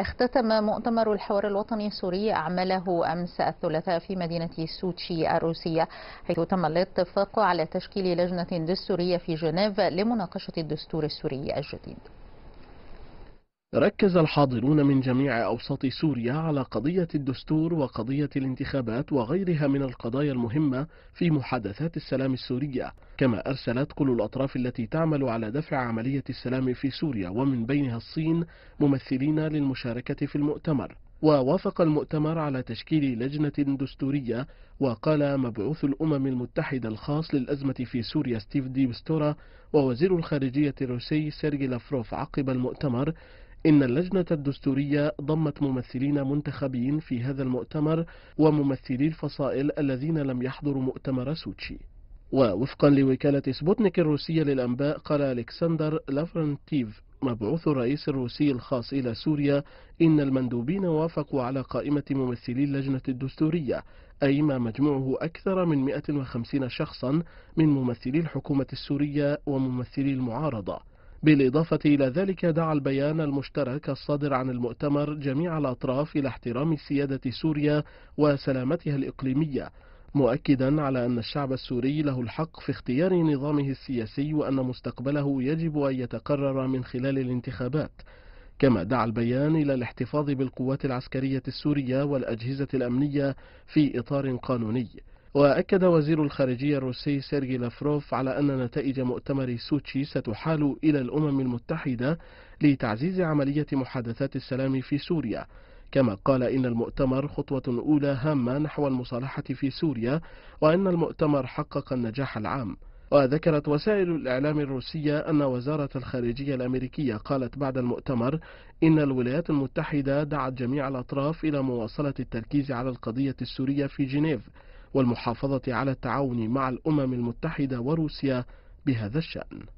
اختتم مؤتمر الحوار الوطني السوري أعماله أمس الثلاثاء في مدينة سوتشي الروسية حيث تم الاتفاق على تشكيل لجنة دستورية في جنيف لمناقشة الدستور السوري الجديد ركز الحاضرون من جميع أوساط سوريا على قضية الدستور وقضية الانتخابات وغيرها من القضايا المهمة في محادثات السلام السورية كما أرسلت كل الأطراف التي تعمل على دفع عملية السلام في سوريا ومن بينها الصين ممثلين للمشاركة في المؤتمر ووافق المؤتمر على تشكيل لجنة دستورية وقال مبعوث الأمم المتحدة الخاص للأزمة في سوريا ستيف ديبستورا ووزير الخارجية الروسي سيرجي لافروف عقب المؤتمر إن اللجنة الدستورية ضمت ممثلين منتخبين في هذا المؤتمر وممثلي الفصائل الذين لم يحضروا مؤتمر سوتشي ووفقا لوكالة سبوتنيك الروسية للأنباء قال ألكسندر لافرنتيف مبعوث الرئيس الروسي الخاص إلى سوريا إن المندوبين وافقوا على قائمة ممثلي اللجنة الدستورية أي ما مجموعه أكثر من 150 شخصا من ممثلي الحكومة السورية وممثلي المعارضة بالإضافة إلى ذلك دعا البيان المشترك الصادر عن المؤتمر جميع الأطراف إلى احترام سيادة سوريا وسلامتها الإقليمية مؤكدا على أن الشعب السوري له الحق في اختيار نظامه السياسي وأن مستقبله يجب أن يتقرر من خلال الانتخابات كما دعا البيان إلى الاحتفاظ بالقوات العسكرية السورية والأجهزة الأمنية في إطار قانوني وأكد وزير الخارجية الروسي سيرجي لافروف على أن نتائج مؤتمر سوتشي ستحال إلى الأمم المتحدة لتعزيز عملية محادثات السلام في سوريا كما قال إن المؤتمر خطوة أولى هامة نحو المصالحة في سوريا وأن المؤتمر حقق النجاح العام وذكرت وسائل الإعلام الروسية أن وزارة الخارجية الأمريكية قالت بعد المؤتمر إن الولايات المتحدة دعت جميع الأطراف إلى مواصلة التركيز على القضية السورية في جنيف والمحافظة على التعاون مع الأمم المتحدة وروسيا بهذا الشأن